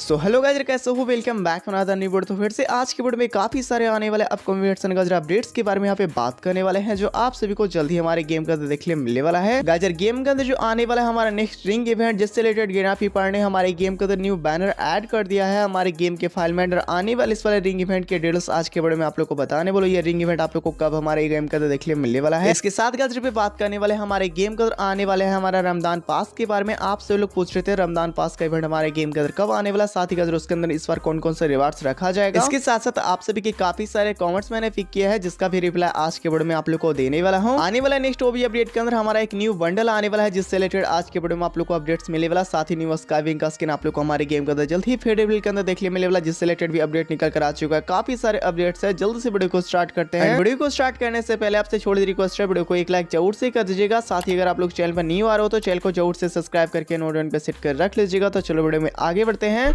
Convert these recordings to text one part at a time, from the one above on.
So hello guys कैसे हो welcome back another new board तो फिर से आज के बोर्ड में काफ़ी सारे आने वाले अपकमिंग वेटसन गाजर अपडेट्स के बारे में यहाँ पे बात करने वाले हैं जो आप सभी को जल्दी हमारे गेम के अंदर देखने मिलने वाला है गाजर गेम के अंदर जो आने वाला है हमारा नेक्स्ट रिंग इवेंट जिससे रिलेटेड गेनाफी पार ने हमारे गेम के अंदर न्यू बैनर एड कर दिया है हमारे गेम के फाइल में अंदर आने वाले इस वाले रिंग इवेंट के डिटेल्स आज के बड़े में आप लोग को बताने बोलो ये रिंग इवेंट आप लोग को कब हमारे गेम के अंदर देखने मिलने वाला है इसके साथ गाजर पे बात करने वाले हमारे गेम के अंदर आने वाले हैं हमारा रमदान पास के बारे में आप सभी लोग पूछ रहे थे रमदान पास का इवेंट हमारे गेम के अंदर कब आने वाला साथ ही उसके अंदर इस बार कौन कौन सा रिवार्ड्स रखा जाएगा इसके साथ साथ आप सभी के काफी सारे कॉमेंट्स मैंने पिक किया है जिसका भी रिप्लाई आज के वीडियो में आप लोग को देने वाला हूँ आने वाला नेक्स्ट ओबी अपडेट के अंदर हमारा एक न्यू बंडल आने वाला है जिससे रिलेटेड आज के वीडियो में आप लोग को अपडेट्स मिले वाला साथ ही न्यू स्काइविंग का स्किन आप लोग को हमारे गेम के अंदर जल्द ही फेड के अंदर देखने मिले वाला जिससे रिलेटेड भी अपडेट निकल कर आ चुका है काफी सारे अपडेट्स है जल्द से वीडियो को स्टार्ट करते हैं वीडियो को स्टार्ट करने से पहले आपसे छोटी रिक्वेस्ट है वीडियो को एक लाइक जरूर से कर दीजिएगा साथ ही अगर आप लोग चैनल पर न्यू आ रहे हो तो चैनल को जरूर से सब्सक्राइब करके नोट पर सेट कर रख लीजिएगा तो चलो वीडियो में आगे बढ़ते हैं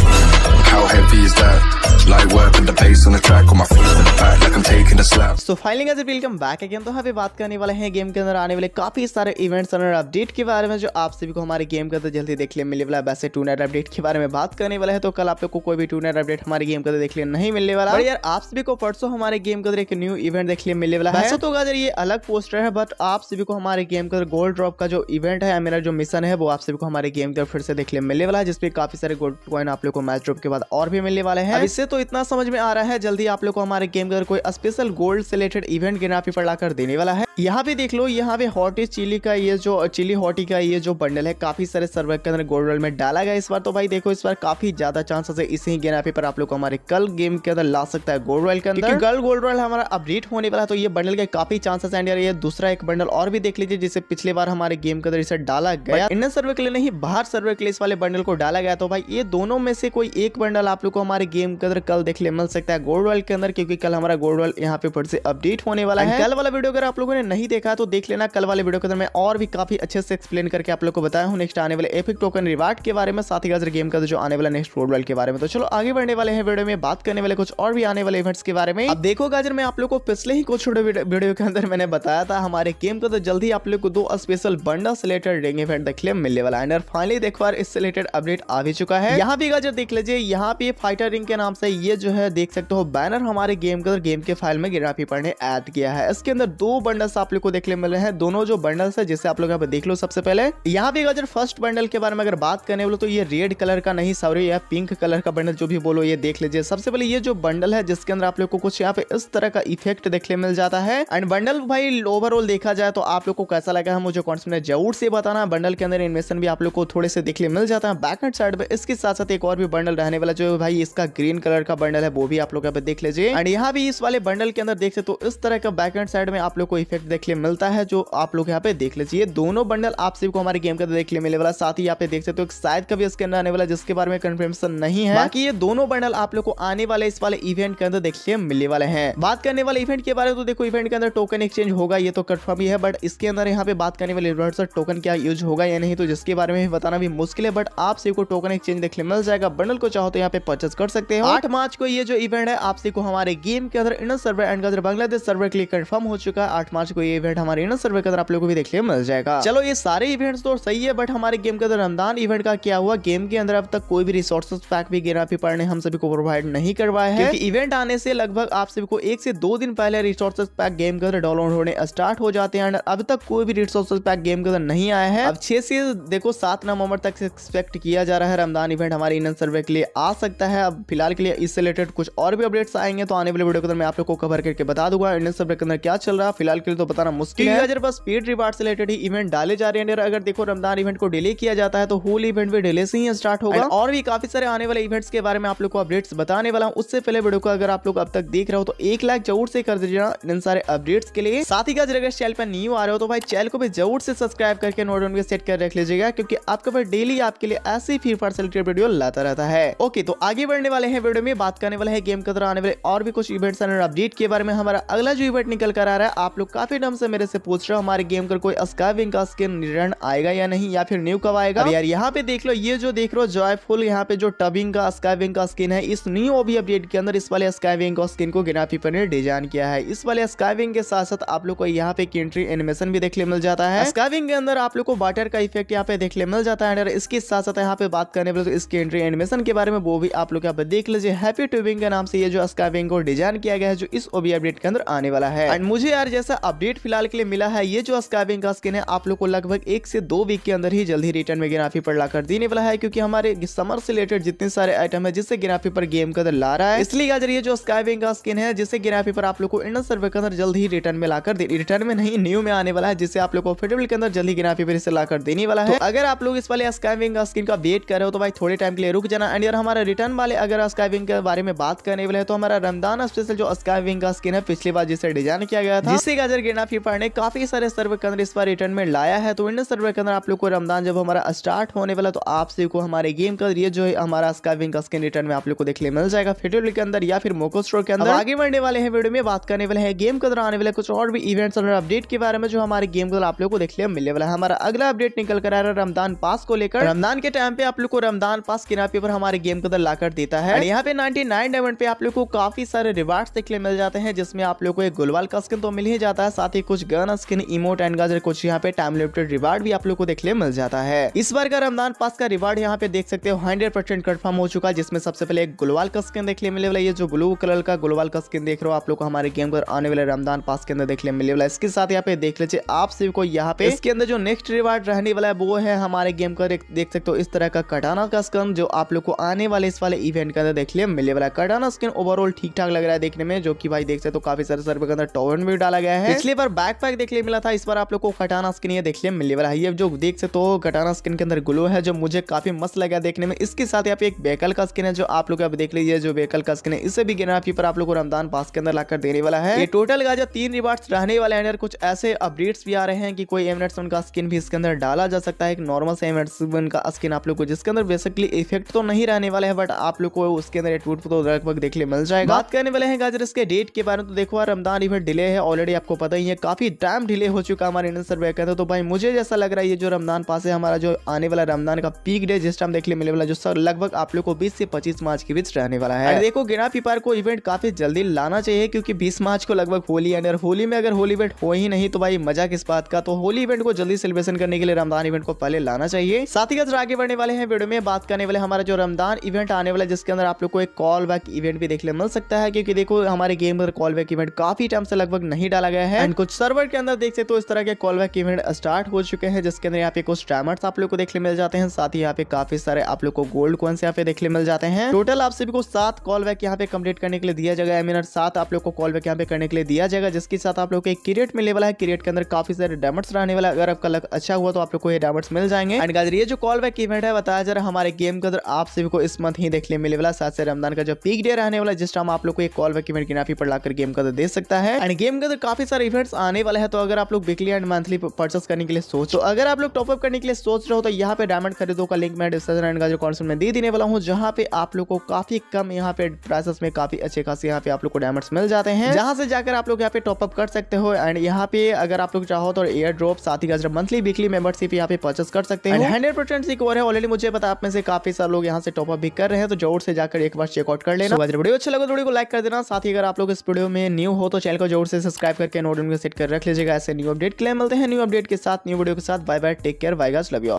How heavy is that? Light work and the bass on the track on my feet in the back like I'm taking in finally guys welcome back again तो हमें बात करने वाले हैं गेम के अंदर आने वाले काफी सारे इवेंट्स और अपडेट के बारे में जो आप सभी को हमारे गेम के अंदर जल्दी देखने मिलने वाला है वैसे टू अपडेट के बारे में बात करने वाला है तो कल आप लोग को कोई भी टू अपडेट हमारे गेम के अंदर देखने नहीं मिलने वाला यार आप सभी को परसों हमारे गेम के अंदर एक न्यू इवेंट देखने मिलने वाला है तो गाइस ये अलग पोस्टर है बट आप सभी को हमारे गेम के अंदर गोल्ड ड्रॉप का जो इवेंट है मेरा जो मिशन है वो आप सभी को हमारे गेम के अंदर फिर से देखने मिलने वाला है जिसपे काफी सारे गोल्ड कॉइन आप लोग को मैच ड्रॉप के बाद और भी मिलने वाले हैं इससे तो इतना समझ में आ रहा है जल्दी आप लोग को हमारे गेम के अंदर कोई स्पेशल स्पेशल गोल्ड से रिलेटेड इवेंट गेना पेपर लाकर देने वाला है यहाँ पे देख लो यहाँ पे हॉटेज चिली का ये जो चिली हॉटी का ये जो बंडल है काफी सारे सर्वर के अंदर गोल्ड में डाला गया इस बार तो भाई देखो इस बार काफी ज्यादा चांसेस है इसी गेना पेपर आप लोग हमारे कल गेम के अंदर ला सकता है गोल्ड रॉयल के अंदर कल गोल्ड रॉयल हमारा अपडेट होने वाला है तो ये बंडल के काफी चांसेस एंड यार ये दूसरा एक बंडल और भी देख लीजिए जिसे पिछले बार हमारे गेम के अंदर इसे डाला गया इन सर्वे के लिए नहीं बाहर सर्वे के लिए इस वाले बंडल को डाला गया तो भाई ये दोनों में से कोई एक बंडल आप लोग को हमारे गेम के अंदर कल देखने मिल सकता है गोल्ड रॉयल के अंदर क्योंकि कल हमारा गोल्ड रॉयल यहाँ यहाँ पे फिर से अपडेट होने वाला है कल वाला वीडियो अगर आप लोगों ने नहीं देखा तो देख लेना कल वाले वीडियो के अंदर मैं और भी काफी अच्छे से एक्सप्लेन करके आप लोग को बताया हूँ नेक्स्ट आने वाले एपिक टोकन रिवार्ड के बारे में साथ ही गाजर गेम का जो आने वाला नेक्स्ट रोड के बारे में तो चलो आगे बढ़ने वाले हैं वीडियो में बात करने वाले कुछ और भी आने वाले इवेंट्स के बारे में अब देखो गाजर मैं आप लोग को पिछले ही कुछ वीडियो के अंदर मैंने बताया था हमारे गेम का तो जल्दी आप लोग को दो स्पेशल बंडा से रिंग इवेंट देखने मिलने वाला है फाइनली देख बार इससे रिलेटेड अपडेट आ भी चुका है यहाँ भी गाजर देख लीजिए यहाँ पे फाइटर रिंग के नाम से ये जो है देख सकते हो बैनर हमारे गेम के गेम के फाइल में में गिराफी पढ़ने ऐड किया है इसके अंदर दो बंडल्स आप लोग को देखने मिल रहे हैं दोनों जो बंडल्स है जिसे आप लोग यहाँ पे देख लो सबसे पहले यहाँ पे अगर फर्स्ट बंडल के बारे में अगर बात करने बोलो तो ये रेड कलर का नहीं सॉरी या पिंक कलर का बंडल जो भी बोलो ये देख लीजिए सबसे पहले ये जो बंडल है जिसके अंदर आप लोग को कुछ यहाँ पे इस तरह का इफेक्ट देखने मिल जाता है एंड बंडल भाई ओवरऑल देखा जाए तो आप लोग को कैसा लगा है मुझे कॉन्स में जरूर से बताना बंडल के अंदर इन्वेस्टमेंट भी आप लोग को थोड़े से देखने मिल जाता है बैक एंड साइड में इसके साथ साथ एक और भी बंडल रहने वाला जो भाई इसका ग्रीन कलर का बंडल है वो भी आप लोग यहाँ पे देख लीजिए एंड यहाँ भी इस वाले बंडल के अंदर देख सकते हो इस तरह का बैक एंड साइड में आप लोग को इफेक्ट देखने मिलता है जो आप लोग यहाँ पे देख लीजिए दोनों बंडल आप को हमारे गेम के अंदर देखने मिलने वाला साथ ही यहाँ पे देख सकते हो शायद का भी इसके अंदर आने वाला जिसके बारे में कन्फर्मेशन नहीं है बाकी ये दोनों बंडल आप लोग को आने वाले इस वाले इवेंट के अंदर देखने मिलने वाले हैं बात करने वाले इवेंट के बारे में तो देखो इवेंट के अंदर टोकन एक्सचेंज होगा ये तो कन्फर्म ही है बट इसके अंदर यहाँ पे बात करने वाले टोकन क्या यूज होगा या नहीं तो जिसके बारे में बताना भी मुश्किल है बट आप सबको टोकन एक्सचेंज देखने मिल जाएगा बंडल को चाहो तो यहाँ पे परचेस कर सकते हैं आठ मार्च को ये जो इवेंट है आप सबको हमारे गेम के अंदर इनर सर्वे एंड का बांग्लादेश सर्वर के लिए कंफर्म हो चुका है आठ मार्च को ये इवेंट हमारे सर्वे के अंदर आप लोगों को भी देखने मिल जाएगा चलो ये सारे इवेंट्स तो सही है बट हमारे गेम के अंदर रमदान इवेंट का क्या हुआ गेम के अंदर अब तक कोई भी रिसोर्स पैक भी गेरा भी पड़ने हम सभी को प्रोवाइड नहीं करवाया है इवेंट आने से लगभग आप सभी को एक से दो दिन पहले रिसोर्स पैक गेम के अंदर डाउनलोड होने स्टार्ट हो जाते हैं अब तक कोई भी रिसोर्स पैक गेम के अंदर नहीं आया है अब छह से देखो सात नवंबर तक एक्सपेक्ट किया जा रहा है रमदान इवेंट हमारे इंडियन सर्वे के लिए आ सकता है अब फिलहाल के लिए इससे रिलेटेड कुछ और भी अपडेट्स आएंगे तो आने वाले वीडियो के अंदर मैं आप लोग को कवर भर करके बता दूंगा इंडियन सब के अंदर क्या चल रहा है फिलहाल के लिए तो बताना मुश्किल है अगर बस पेड रिवार्ड से रिलेटेड ही इवेंट डाले जा रहे हैं अगर देखो रमदान इवेंट को डिले किया जाता है तो होल इवेंट भी डिले से ही स्टार्ट होगा और भी काफी सारे आने वाले इवेंट्स के बारे में आप लोग को अपडेट्स बताने वाला हूँ उससे पहले वीडियो को अगर आप लोग अब तक देख रहे हो तो एक लाख जरूर से कर दीजिएगा इन सारे अपडेट्स के लिए साथ ही अगर चैनल पर न्यू आ रहे हो तो भाई चैनल को भी जरूर से सब्सक्राइब करके नोट पे सेट कर रख लीजिएगा क्योंकि आपके पास डेली आपके लिए ऐसे ही फ्री फायर से वीडियो लाता रहता है ओके तो आगे बढ़ने वाले हैं वीडियो में बात करने वाले हैं गेम के तरह आने वाले और भी कुछ इवेंट्स अपडेट किया इसके बारे में हमारा अगला जो इवेंट निकल कर आ रहा है आप लोग काफी टाइम से मेरे से पूछ रहे हो हमारे गेम का कोई स्काईविंग का स्किन रिटर्न आएगा या नहीं या फिर न्यू कब आएगा यार यहाँ पे देख लो ये जो देख रहे हो जॉयफुल यहाँ पे जो टबिंग का स्काईविंग का स्किन है इस न्यू ओबी अपडेट के अंदर इस वाले स्काईविंग का स्किन को गिनाफीपर ने डिजाइन किया है इस वाले स्काईविंग के साथ साथ आप लोग को यहाँ पे एंट्री एनिमेशन भी देखने मिल जाता है स्काइविंग के अंदर आप लोग को वाटर का इफेक्ट यहाँ पे देखने मिल जाता है और इसके साथ साथ यहाँ पे बात करने वाले इसके एंट्री एनिमेशन के बारे में वो भी आप लोग यहाँ पे देख लीजिए हैप्पी ट्यूबिंग के नाम से ये जो स्काइविंग को डिजाइन किया गया है जो इस वो भी अपडेट के अंदर आने वाला है एंड मुझे यार जैसा अपडेट फिलहाल के लिए मिला है ये जो स्काइबिंग का स्किन है आप लोग को लगभग एक से दो वीक के अंदर ही जल्द ही रिटर्न में गिराफी पर ला देने वाला है क्योंकि हमारे समर से रिलेटेड जितने सारे आइटम है जिससे गिराफी पर गेम के अंदर ला रहा है इसलिए यार ये जो स्काइबिंग का स्किन है जिससे गिराफी पर आप लोग को इंडन सर्वे के अंदर जल्द ही रिटर्न में लाकर रिटर्न में नहीं न्यू में आने वाला है जिससे आप लोग को फेडरबल के अंदर जल्द ही गिराफी पर इसे लाकर देने वाला है तो अगर आप लोग इस वाले स्काइबिंग का स्किन का वेट कर रहे हो तो भाई थोड़े टाइम के लिए रुक जाना एंड यार हमारा रिटर्न वाले अगर स्काइबिंग के बारे में बात करने वाले तो हमारा रमदान स्पेशल जो स्काइविंग स्विंग का स्किन है पिछली बार जिसे डिजाइन किया गया था जिससे गाजर गेना फीफा ने काफी सारे सर्वे के अंदर इस बार रिटर्न में लाया है तो इन सर्वे के अंदर आप लोग को रमदान जब हमारा स्टार्ट होने वाला तो आप सभी को हमारे गेम का ये जो है हमारा स्काइविंग का स्किन रिटर्न में आप लोग को देखने मिल जाएगा फेडरल के अंदर या फिर मोको स्टोर के अंदर आगे बढ़ने वाले हैं वीडियो में बात करने वाले हैं गेम के अंदर आने वाले कुछ और भी इवेंट्स और अपडेट के बारे में जो हमारे गेम के आप लोग को देखने मिलने वाला है हमारा अगला अपडेट निकल कर आ रहा है रमदान पास को लेकर रमदान के टाइम पे आप लोग को रमदान पास किनापे पर हमारे गेम के अंदर लाकर देता है यहाँ पे नाइनटी डायमंड पे आप लोग को काफी सारे रिवार्ड देखने मिल जाते जाते हैं जिसमें आप लोग को एक गुलवाल का स्किन तो मिल ही जाता है साथ ही कुछ गन स्किन इमोट एंड गाजर कुछ यहाँ पे टाइम लिमिटेड रिवार्ड भी आप लोग को देखने मिल जाता है इस बार का रमदान पास का रिवार्ड यहाँ पे देख सकते हो हंड्रेड परसेंट कन्फर्म हो चुका है जिसमें सबसे पहले एक गुलवाल का स्किन देखने मिले वाला जो ग्लू कलर का गुलवाल का स्किन देख रहे हो आप लोग को हमारे गेम पर आने वाले रमदान पास के अंदर देखने मिले वाला इसके साथ यहाँ पे देख लीजिए आप सभी को यहाँ पे इसके अंदर जो नेक्स्ट रिवार्ड रहने वाला है वो है हमारे गेम का देख सकते हो इस तरह का कटाना का स्किन जो आप लोग को आने वाले इस वाले इवेंट के अंदर देखने मिले वाला है कटाना स्किन ओवरऑल ठीक ठाक लग रहा है देखने में जो की भाई देख सकते तो काफी सारे सर्वे के अंदर टॉवन भी डाला गया है इसलिए बार बैक पैक देखने मिला था इस बार आप लोग को कटाना स्किन ये देखने मिलने वाला है ये जो देख सकते हो कटाना स्किन के अंदर ग्लो है जो मुझे काफी मस्त लगा देखने में इसके साथ यहाँ पे एक बेकल का स्किन है जो आप लोग देख लीजिए जो बेकल का स्किन है इसे भी गिना पर आप लोग को रमदान पास के अंदर लाकर देने वाला है टोटल का जो तीन रिवार्ड रहने वाले हैं कुछ ऐसे अपडेट्स भी आ रहे हैं कि कोई एमरेट्स उनका स्किन भी इसके अंदर डाला जा सकता है एक नॉर्मल एमरेट्स का स्किन आप लोग को जिसके अंदर बेसिकली इफेक्ट तो नहीं रहने वाला है बट आप लोग को उसके अंदर टूट तो लगभग देखने मिल जाएगा बात करने वाले हैं गाजर इसके डे डेट के बारे में तो देखो यार रमदान इवेंट डिले है ऑलरेडी आपको पता ही है काफ़ी टाइम डिले हो चुका हमारे इंडियन सर्वे कहते तो भाई मुझे जैसा लग रहा है ये जो रमदान पास है हमारा जो आने वाला रमदान का पीक डे जिस टाइम देखने मिलने वाला जो सर लगभग आप लोग को बीस से पच्चीस मार्च के बीच रहने वाला है देखो गिना पिपार को इवेंट काफी जल्दी लाना चाहिए क्योंकि बीस मार्च को लगभग होली एंड होली में अगर होली इवेंट हो ही नहीं तो भाई मजा किस बात का तो होली इवेंट को जल्दी सेलिब्रेशन करने के लिए रमदान इवेंट को पहले लाना चाहिए साथ ही आगे बढ़ने वाले हैं वीडियो में बात करने वाले हमारा जो रमदान इवेंट आने वाला जिसके अंदर आप लोग को एक कॉल बैक इवेंट भी देखने मिल सकता है क्योंकि देखो हमारे गेम अंदर कॉल बैक इवेंट काफी टाइम से लगभग नहीं डाला गया है एंड कुछ सर्वर के अंदर देख सकते हो इस तरह के कॉल बैक इवेंट स्टार्ट हो चुके हैं जिसके अंदर यहाँ पे कुछ ट्रैमर्स आप लोग को देखने मिल जाते हैं साथ ही यहाँ पे काफी सारे आप लोग को गोल्ड कॉइन्स यहाँ पे देखने मिल जाते हैं टोटल आप सभी को सात कॉल बैक यहाँ पे कम्प्लीट करने के लिए दिया जाएगा मीनर सात आप लोग को कॉल बैक यहाँ पे करने के लिए दिया जाएगा जिसके साथ आप लोग को एक क्रिएट मिलने वाला है क्रिएट के अंदर काफी सारे डायमंड्स रहने वाला है अगर आपका लग अच्छा हुआ तो आप लोग को ये डायमंड्स मिल जाएंगे एंड गाजर ये जो कॉल बैक इवेंट है बताया जा रहा हमारे गेम के अंदर आप सभी को इस मंथ ही देखने मिलने वाला साथ से रमजान का जो पीक डे रहने वाला है जिस टाइम आप लोग को एक कॉल बैक इवेंट की नाफी पर लाकर गेम का तो दे सकता है एंड गेम का काफी सारे इवेंट्स आने वाले हैं तो अगर आप लोग वीकली एंड मंथली परचेस करने के लिए सोच तो अगर आप लोग टॉपअप करने के लिए सोच रहे हो तो यहाँ पे डायमंड खरीदो का लिंक मैं डिस्क्रिप्शन का जो कॉन्सेंट में दे देने वाला हूँ जहाँ पे आप लोग को काफी कम यहाँ पे प्राइसेस में काफी अच्छे खास यहाँ पे आप लोग को डायमंड मिल जाते हैं जहाँ से जाकर आप लोग यहाँ पे टॉपअप कर सकते हो एंड यहाँ पे अगर आप लोग चाहो तो एयर ड्रॉप साथ ही गजरा मंथली वीकली मेंबरशिप यहाँ पे परचेस कर सकते हैं हंड्रेड परसेंट सिक्योर है ऑलरेडी मुझे पता आप में से काफी सारे लोग यहाँ से टॉपअप भी कर रहे हैं तो जोर से जाकर एक बार चेकआउट कर लेना वीडियो अच्छा लगा तो वीडियो को लाइक कर देना साथ ही अगर आप लोग इस वीडियो में न्यू हो तो चैनल को जरूर से सब्सक्राइब करके नोटिफिकेशन सेट कर रख लीजिएगा ऐसे न्यू अपडेट के लिए मिलते हैं न्यू अपडेट के साथ न्यू वीडियो के साथ bye bye take care bye guys love you